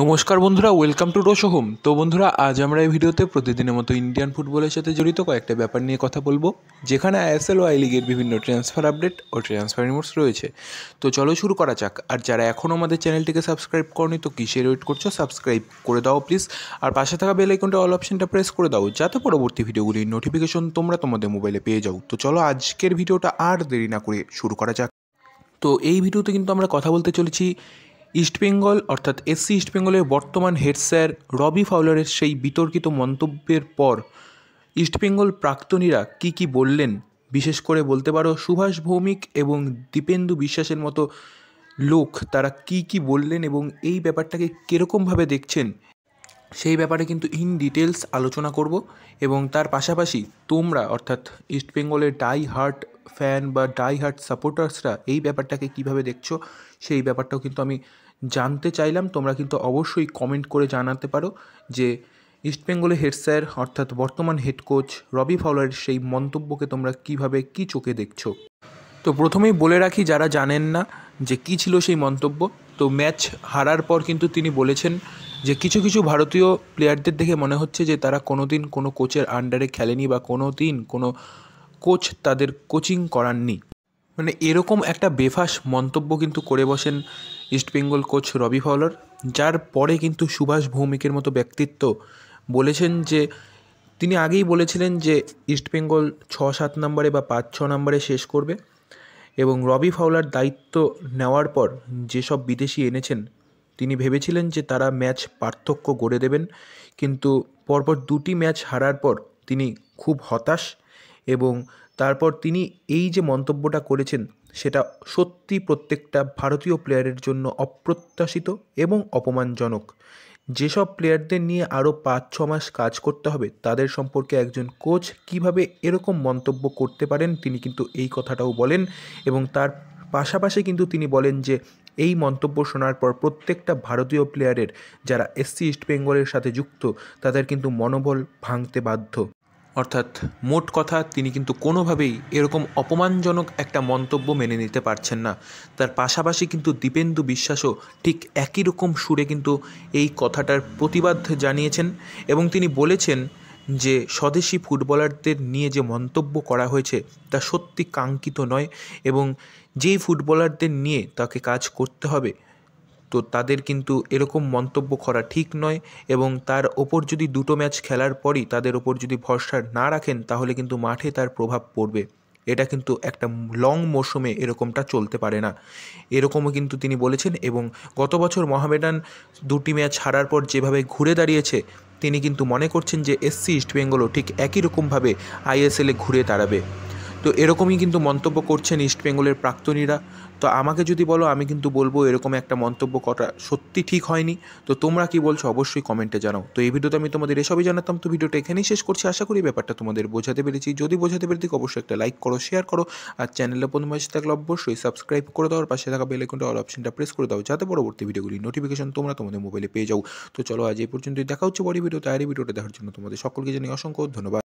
নমস্কার বন্ধুরা welcome to রোশো home তো বন্ধুরা আজ আমরা এই ভিডিওতে প্রতিদিনের মতো ইন্ডিয়ান ফুটবলের সাথে জড়িত কয়েকটা ব্যাপার নিয়ে কথা বলবো যেখানে আইএসএল ও আই লিগের বিভিন্ন ট্রান্সফার আপডেট ও ট্রান্সফার রিমোটস রয়েছে তো চলো শুরু করা যাক আর যারা এখনও আমাদের চ্যানেলটিকে সাবস্ক্রাইব করনি তো কিসের ওয়েট করছো সাবস্ক্রাইব করে দাও প্লিজ আর পাশে থাকা বেল আইকনটা অল অপশনটা প্রেস করে দাও যাতে পরবর্তী ভিডিওগুলির নোটিফিকেশন তোমরা তোমাদের মোবাইলে পেয়ে যাও তো চলো আজকের ভিডিওটা আর দেরি না করে শুরু করা যাক তো এই ভিডিওতে কিন্তু আমরা কথা বলতে চলেছি ইস্টবেঙ্গল অর্থাৎ এসসি ইস্টবেঙ্গলের বর্তমান হেড স্যার রবি ফাউলারের সেই বিতর্কিত মন্তব্যের পর ইস্টবেঙ্গল প্রাক্তনীরা কি কি বললেন বিশেষ করে বলতে পারো সুভাষ ভৌমিক এবং দীপেন্দু বিশ্বাসের মতো লোক তারা কি কি বললেন এবং এই ব্যাপারটাকে কীরকমভাবে দেখছেন সেই ব্যাপারে কিন্তু ইন ডিটেলস আলোচনা করব এবং তার পাশাপাশি তোমরা অর্থাৎ ইস্টবেঙ্গলের ডাই হার্ট ফ্যান বা ডাই হার্ট সাপোর্টার্সরা এই ব্যাপারটাকে কিভাবে দেখছো সেই ব্যাপারটাও কিন্তু আমি জানতে চাইলাম তোমরা কিন্তু অবশ্যই কমেন্ট করে জানাতে পারো যে ইস্টবেঙ্গলের হেড স্যার অর্থাৎ বর্তমান হেড কোচ রবি ফাউলারের সেই মন্তব্যকে তোমরা কিভাবে কি চোখে দেখছো তো প্রথমেই বলে রাখি যারা জানেন না যে কি ছিল সেই মন্তব্য তো ম্যাচ হারার পর কিন্তু তিনি বলেছেন যে কিছু কিছু ভারতীয় প্লেয়ারদের দেখে মনে হচ্ছে যে তারা কোনো দিন কোনো কোচের আন্ডারে খেলেনি বা কোনো দিন কোনো কোচ তাদের কোচিং করাননি মানে এরকম একটা বেফাস মন্তব্য কিন্তু করে বসেন ইস্টবেঙ্গল কোচ রবি ফাউলার যার পরে কিন্তু সুভাষ ভৌমিকের মতো ব্যক্তিত্ব বলেছেন যে তিনি আগেই বলেছিলেন যে ইস্টবেঙ্গল ছ সাত নম্বরে বা পাঁচ ছ নম্বরে শেষ করবে এবং রবি ফাউলার দায়িত্ব নেওয়ার পর যেসব বিদেশি এনেছেন তিনি ভেবেছিলেন যে তারা ম্যাচ পার্থক্য গড়ে দেবেন কিন্তু পরপর দুটি ম্যাচ হারার পর তিনি খুব হতাশ এবং তারপর তিনি এই যে মন্তব্যটা করেছেন সেটা সত্যি প্রত্যেকটা ভারতীয় প্লেয়ারের জন্য অপ্রত্যাশিত এবং অপমানজনক যেসব প্লেয়ারদের নিয়ে আরও পাঁচ ছ মাস কাজ করতে হবে তাদের সম্পর্কে একজন কোচ কিভাবে এরকম মন্তব্য করতে পারেন তিনি কিন্তু এই কথাটাও বলেন এবং তার পাশাপাশি কিন্তু তিনি বলেন যে এই মন্তব্য শোনার পর প্রত্যেকটা ভারতীয় প্লেয়ারের যারা এসসি ইস্ট বেঙ্গলের সাথে যুক্ত তাদের কিন্তু মনোবল ভাঙতে বাধ্য অর্থাৎ মোট কথা তিনি কিন্তু কোনোভাবেই এরকম অপমানজনক একটা মন্তব্য মেনে নিতে পারছেন না তার পাশাপাশি কিন্তু দীপেন্দু বিশ্বাসও ঠিক একই রকম সুরে কিন্তু এই কথাটার প্রতিবাদ জানিয়েছেন এবং তিনি বলেছেন যে স্বদেশি ফুটবলারদের নিয়ে যে মন্তব্য করা হয়েছে তা সত্যি কাঙ্ক্ষিত নয় এবং যেই ফুটবলারদের নিয়ে তাকে কাজ করতে হবে তো তাদের কিন্তু এরকম মন্তব্য করা ঠিক নয় এবং তার ওপর যদি দুটো ম্যাচ খেলার পরই তাদের ওপর যদি ভরসা না রাখেন তাহলে কিন্তু মাঠে তার প্রভাব পড়বে এটা কিন্তু একটা লং মৌসুমে এরকমটা চলতে পারে না এরকমও কিন্তু তিনি বলেছেন এবং গত বছর মহামেডান দুটি ম্যাচ হারার পর যেভাবে ঘুরে দাঁড়িয়েছে তিনি কিন্তু মনে করছেন যে এসসি ইস্টবেঙ্গলও ঠিক একই রকমভাবে আইএসএলে ঘুরে দাঁড়াবে তো এরকমই কিন্তু মন্তব্য করছেন ইস্টবেঙ্গলের প্রাক্তনীরা তো আমাকে যদি বলো আমি কিন্তু বলবো এরকম একটা মন্তব্য করা সত্যি ঠিক হয়নি তো তোমরা কি বলছো অবশ্যই কমেন্টে জানাও তো এই ভিডিওতে আমি তোমাদের এসবই জানাতাম তো ভিডিওটা এখানেই শেষ করছি আশা করি ব্যাপারটা তোমাদের বোঝাতে পেরেছি যদি বোঝাতে পেরেছি অবশ্যই একটা লাইক করো শেয়ার করো আর চ্যানেলে প্রথম পাশে থাকলে অবশ্যই সাবস্ক্রাইব করে দাও আর পাশে থাকা বেল আইকনটা অল অপশনটা প্রেস করে দাও যাতে পরবর্তী ভিডিওগুলি নোটিফিকেশন তোমরা তোমাদের মোবাইলে পেয়ে যাও তো চলো আজ এই পর্যন্তই দেখা হচ্ছে বড় ভিডিও তাই ভিডিওটা দেখার জন্য তোমাদের সকলকে জানিয়ে অসংখ্য ধন্যবাদ